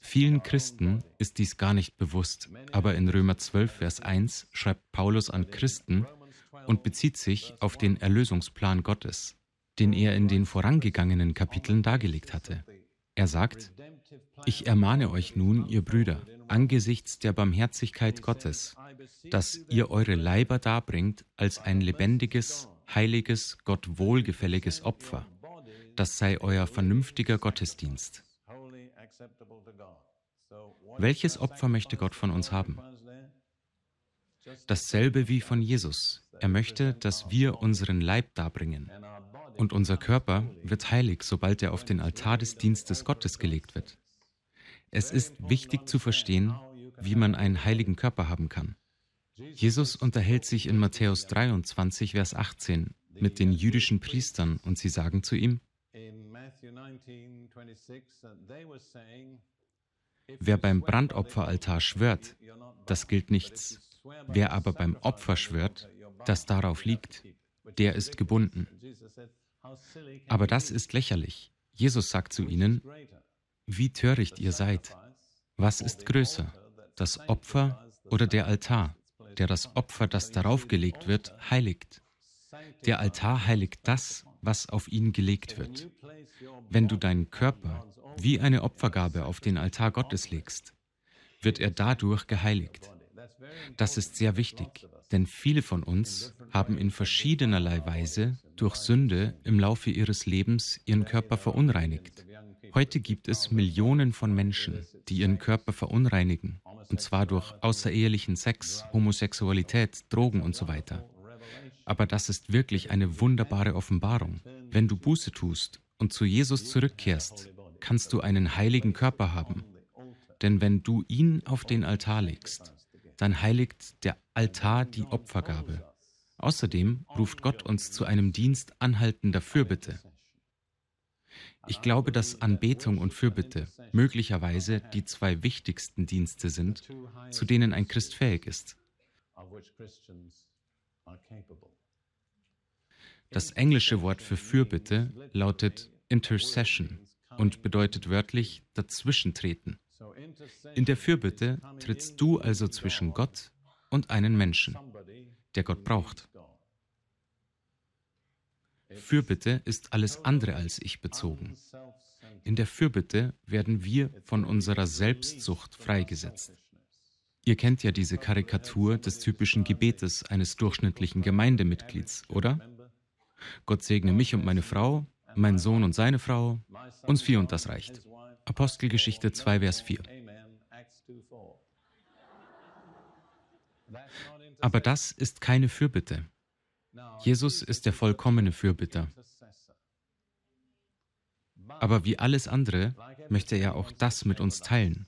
Vielen Christen ist dies gar nicht bewusst, aber in Römer 12, Vers 1 schreibt Paulus an Christen und bezieht sich auf den Erlösungsplan Gottes, den er in den vorangegangenen Kapiteln dargelegt hatte. Er sagt, ich ermahne euch nun, ihr Brüder, angesichts der Barmherzigkeit Gottes, dass ihr eure Leiber darbringt als ein lebendiges, heiliges, Gott wohlgefälliges Opfer. Das sei euer vernünftiger Gottesdienst. Welches Opfer möchte Gott von uns haben? Dasselbe wie von Jesus. Er möchte, dass wir unseren Leib darbringen. Und unser Körper wird heilig, sobald er auf den Altar des Dienstes Gottes gelegt wird. Es ist wichtig zu verstehen, wie man einen heiligen Körper haben kann. Jesus unterhält sich in Matthäus 23, Vers 18 mit den jüdischen Priestern und sie sagen zu ihm, Wer beim Brandopferaltar schwört, das gilt nichts. Wer aber beim Opfer schwört, das darauf liegt, der ist gebunden. Aber das ist lächerlich. Jesus sagt zu ihnen, wie töricht ihr seid. Was ist größer, das Opfer oder der Altar, der das Opfer, das darauf gelegt wird, heiligt? Der Altar heiligt das, was auf ihn gelegt wird. Wenn du deinen Körper wie eine Opfergabe auf den Altar Gottes legst, wird er dadurch geheiligt. Das ist sehr wichtig, denn viele von uns haben in verschiedenerlei Weise durch Sünde im Laufe ihres Lebens ihren Körper verunreinigt. Heute gibt es Millionen von Menschen, die ihren Körper verunreinigen, und zwar durch außerehelichen Sex, Homosexualität, Drogen und so weiter aber das ist wirklich eine wunderbare Offenbarung. Wenn du Buße tust und zu Jesus zurückkehrst, kannst du einen heiligen Körper haben. Denn wenn du ihn auf den Altar legst, dann heiligt der Altar die Opfergabe. Außerdem ruft Gott uns zu einem Dienst anhaltender Fürbitte. Ich glaube, dass Anbetung und Fürbitte möglicherweise die zwei wichtigsten Dienste sind, zu denen ein Christ fähig ist. Das englische Wort für Fürbitte lautet Intercession und bedeutet wörtlich dazwischentreten. In der Fürbitte trittst du also zwischen Gott und einen Menschen, der Gott braucht. Fürbitte ist alles andere als ich bezogen. In der Fürbitte werden wir von unserer Selbstsucht freigesetzt. Ihr kennt ja diese Karikatur des typischen Gebetes eines durchschnittlichen Gemeindemitglieds, oder? Gott segne mich und meine Frau, mein Sohn und seine Frau, uns vier und das reicht. Apostelgeschichte 2, Vers 4. Aber das ist keine Fürbitte. Jesus ist der vollkommene Fürbitter. Aber wie alles andere möchte er auch das mit uns teilen.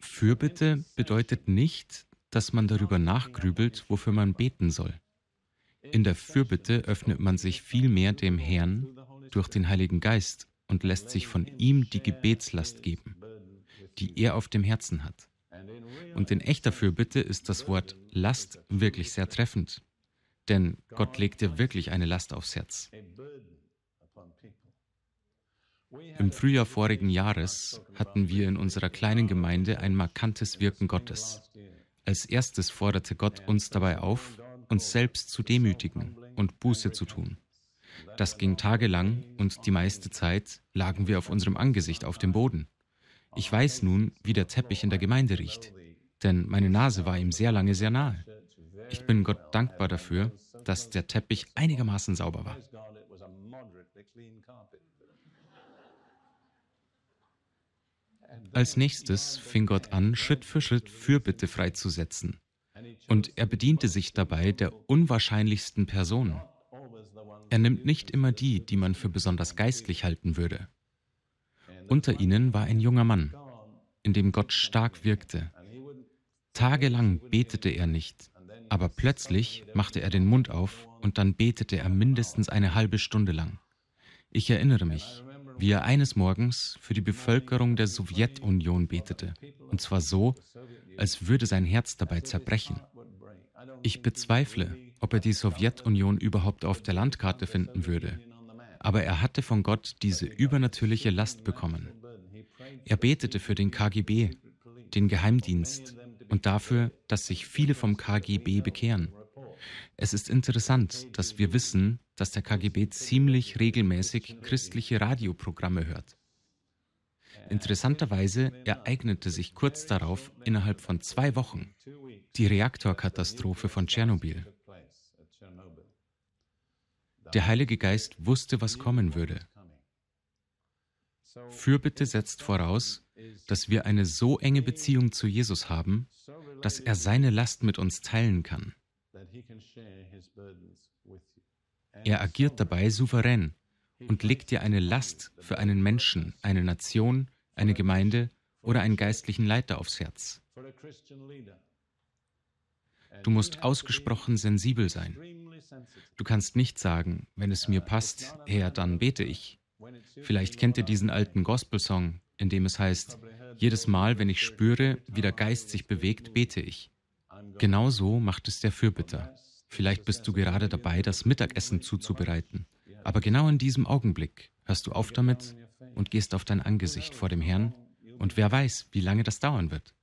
Fürbitte bedeutet nicht, dass man darüber nachgrübelt, wofür man beten soll. In der Fürbitte öffnet man sich vielmehr dem Herrn durch den Heiligen Geist und lässt sich von ihm die Gebetslast geben, die er auf dem Herzen hat. Und in echter Fürbitte ist das Wort Last wirklich sehr treffend, denn Gott legt dir wirklich eine Last aufs Herz. Im Frühjahr vorigen Jahres hatten wir in unserer kleinen Gemeinde ein markantes Wirken Gottes. Als erstes forderte Gott uns dabei auf, uns selbst zu demütigen und Buße zu tun. Das ging tagelang und die meiste Zeit lagen wir auf unserem Angesicht auf dem Boden. Ich weiß nun, wie der Teppich in der Gemeinde riecht, denn meine Nase war ihm sehr lange sehr nahe. Ich bin Gott dankbar dafür, dass der Teppich einigermaßen sauber war. Als nächstes fing Gott an, Schritt für Schritt Fürbitte freizusetzen. Und er bediente sich dabei der unwahrscheinlichsten Personen. Er nimmt nicht immer die, die man für besonders geistlich halten würde. Unter ihnen war ein junger Mann, in dem Gott stark wirkte. Tagelang betete er nicht, aber plötzlich machte er den Mund auf und dann betete er mindestens eine halbe Stunde lang. Ich erinnere mich, wie er eines Morgens für die Bevölkerung der Sowjetunion betete. Und zwar so, als würde sein Herz dabei zerbrechen. Ich bezweifle, ob er die Sowjetunion überhaupt auf der Landkarte finden würde. Aber er hatte von Gott diese übernatürliche Last bekommen. Er betete für den KGB, den Geheimdienst und dafür, dass sich viele vom KGB bekehren. Es ist interessant, dass wir wissen, dass der KGB ziemlich regelmäßig christliche Radioprogramme hört. Interessanterweise ereignete sich kurz darauf, innerhalb von zwei Wochen, die Reaktorkatastrophe von Tschernobyl. Der Heilige Geist wusste, was kommen würde. Fürbitte setzt voraus, dass wir eine so enge Beziehung zu Jesus haben, dass er seine Last mit uns teilen kann. Er agiert dabei souverän und legt dir eine Last für einen Menschen, eine Nation, eine Gemeinde oder einen geistlichen Leiter aufs Herz. Du musst ausgesprochen sensibel sein. Du kannst nicht sagen, wenn es mir passt, Herr, dann bete ich. Vielleicht kennt ihr diesen alten Gospelsong, in dem es heißt, jedes Mal, wenn ich spüre, wie der Geist sich bewegt, bete ich. Genauso macht es der Fürbitter. Vielleicht bist du gerade dabei, das Mittagessen zuzubereiten. Aber genau in diesem Augenblick hörst du auf damit und gehst auf dein Angesicht vor dem Herrn. Und wer weiß, wie lange das dauern wird.